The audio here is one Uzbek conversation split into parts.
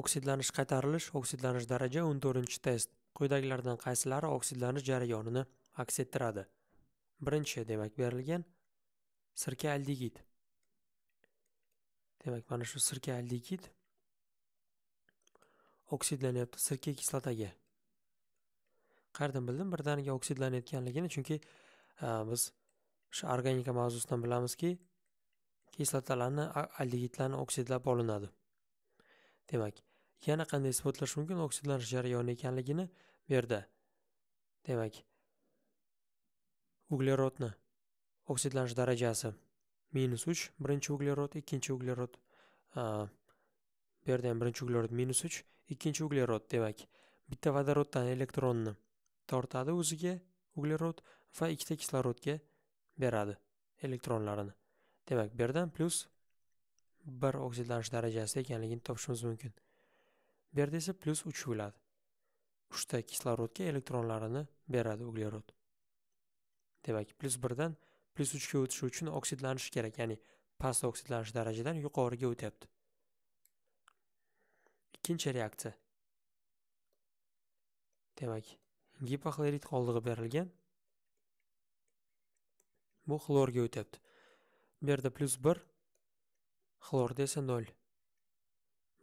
oksidlanish qaytarilish oksidlanish daraja 14 test quyidagilardan qaysilari oksidlanish jarayonini aks ettiradi birinchi demak berilgan sirka aldigid demak mana shu sirka aldigid oksidlanyapti sirka kislotaga qayerdan bildim birdaniga oksidlanayotganligini chunki e, biz shu organika mavzusidan bilamizki kislotalarni aldigidlarni oksidlab olinadi demak yana qanday isbotlash mumkin oksidlanish jarayoni ekanligini bu yerda demak uglerodni oksidlanish darajasi minus uch birinchi uglerod ikkinchi uglerod bu yerda ham birinchi uglerod minus uch ikkinchi uglerod demak bitta vodoroddan elektronni tortadi o'ziga uglerod va ikkita kislorodga beradi elektronlarini demak bu yerdan plyus bir oksidlanish darajasida ekanligini topishimiz mumkin bu yerda esa plyus uch bo'ladi uchta kislorodga elektronlarini beradi uglerod demak plyus birdan plyus uchga o'tishi uchun oksidlanishi kerak ya'ni past oksidlanish darajadan yuqoriga o'tyapti ikkinchi reaksiya demak gipoxlorid qoldig'i berilgan bu xlorga o'tyapti bu yerda plyus bir xlor desa 0.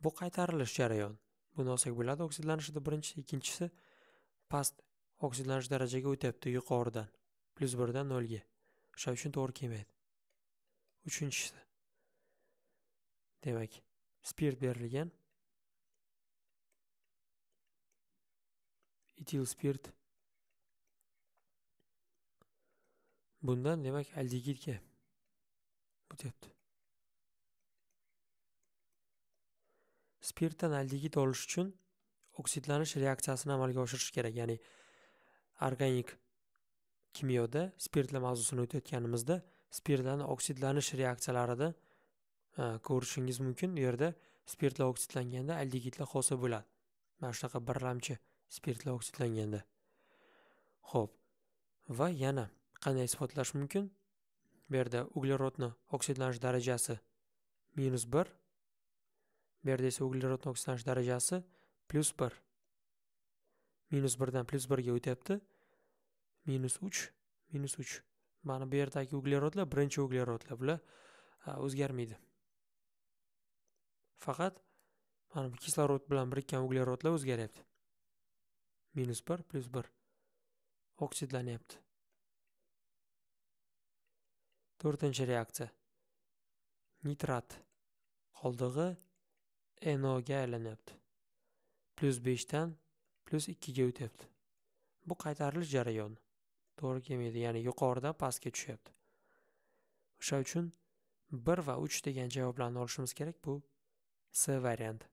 Bu qaytarilish jarayon. Bu nosak bo'ladi oksidlanishida birinchisi ikkinchisi past oksidlanish darajaga o'tyapti yuqoridan plyus 1 dan 0 ga. O'sha uchun to'g'ri kelmaydi. uchinchisi Demak, spirt berilgan. Etil spirt bundan demak aldegidga o'tyapti spirtdan aldegid olish uchun oksidlanish reaksiyasini amalga oshirish kerak ya'ni organik kimyoda spirtlar mavzusini o'tayotganimizda spirtlarni oksidlanish reaksiyalarida e, ko'rishingiz mumkin u yerda spirtlar oksidlanganda aldigidlar hosil bo'ladi mana shunaqa birlamchi spirtlar oksidlanganda ho'p va yana qanday isbotlash mumkin bu yerda uglerodni oksidlanish darajasi minus bir bu yerda esa uglerod oksidlanish darajasi plyus bir minus birdan plyus birga o'tyapti minus uch minus uch mana bu yerdagi uglerodlar birinchi uglerodlar bular o'zgarmaydi faqat mana bu kislorod bilan birikkan uglerodlar o'zgaryapti minus bir plyus bir oksidlanyapti to'rtinchi reaksiya nitrat qoldig'i noga aylanyapti plyus beshdan 2 ikkiga o'tyapti bu qaytarilish jarayoni to'g'ri kelmaydi ya'ni yuqoridan pastga tushyapti o'sha uchun bir va uch degan javoblarni olishimiz kerak bu s varianti